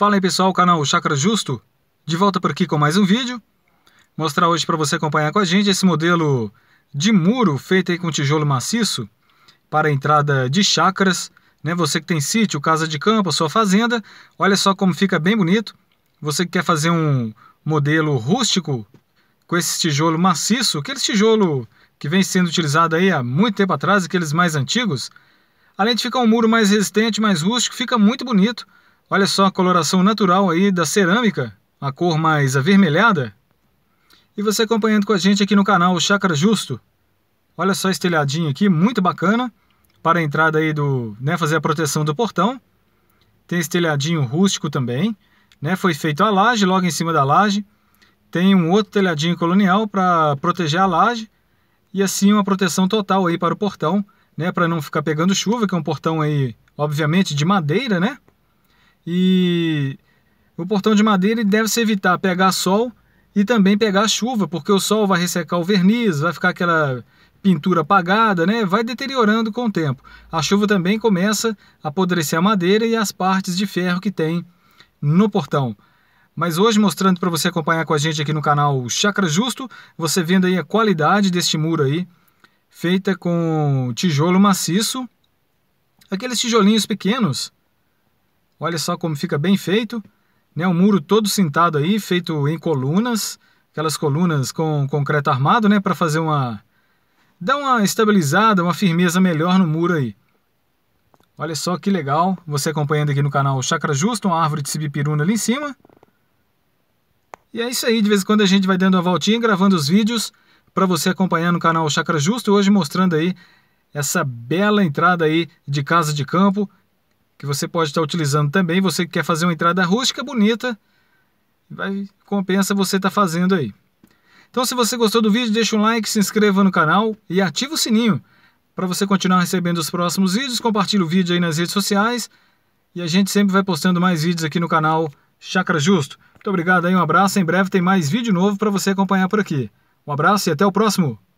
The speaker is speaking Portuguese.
Fala aí pessoal, canal Chakra Justo, de volta por aqui com mais um vídeo. Mostrar hoje para você acompanhar com a gente esse modelo de muro feito aí com tijolo maciço para entrada de chakras. Né? Você que tem sítio, casa de campo, sua fazenda, olha só como fica bem bonito. Você que quer fazer um modelo rústico com esse tijolo maciço, aquele tijolo que vem sendo utilizado aí há muito tempo atrás, aqueles mais antigos, além de ficar um muro mais resistente, mais rústico, fica muito bonito Olha só a coloração natural aí da cerâmica, a cor mais avermelhada. E você acompanhando com a gente aqui no canal Chácara Justo. Olha só esse telhadinho aqui, muito bacana, para a entrada aí do, né, fazer a proteção do portão. Tem esse telhadinho rústico também, né, foi feito a laje, logo em cima da laje. Tem um outro telhadinho colonial para proteger a laje e assim uma proteção total aí para o portão, né, para não ficar pegando chuva, que é um portão aí, obviamente, de madeira, né? E o portão de madeira deve se evitar pegar sol e também pegar chuva, porque o sol vai ressecar o verniz, vai ficar aquela pintura apagada, né? Vai deteriorando com o tempo. A chuva também começa a apodrecer a madeira e as partes de ferro que tem no portão. Mas hoje mostrando para você acompanhar com a gente aqui no canal Chakra Justo, você vendo aí a qualidade deste muro aí, feita com tijolo maciço, aqueles tijolinhos pequenos Olha só como fica bem feito. Né? O muro todo cintado aí, feito em colunas. Aquelas colunas com concreto armado, né? Para fazer uma... dar uma estabilizada, uma firmeza melhor no muro aí. Olha só que legal. Você acompanhando aqui no canal Chakra Justo, uma árvore de sibipiruna ali em cima. E é isso aí, de vez em quando a gente vai dando uma voltinha, gravando os vídeos para você acompanhar no canal Chakra Justo, hoje mostrando aí essa bela entrada aí de casa de campo, que você pode estar utilizando também. Você que quer fazer uma entrada rústica bonita, vai compensa você estar tá fazendo aí. Então, se você gostou do vídeo, deixa um like, se inscreva no canal e ativa o sininho para você continuar recebendo os próximos vídeos. Compartilhe o vídeo aí nas redes sociais e a gente sempre vai postando mais vídeos aqui no canal Chakra Justo. Muito obrigado aí, um abraço. Em breve tem mais vídeo novo para você acompanhar por aqui. Um abraço e até o próximo!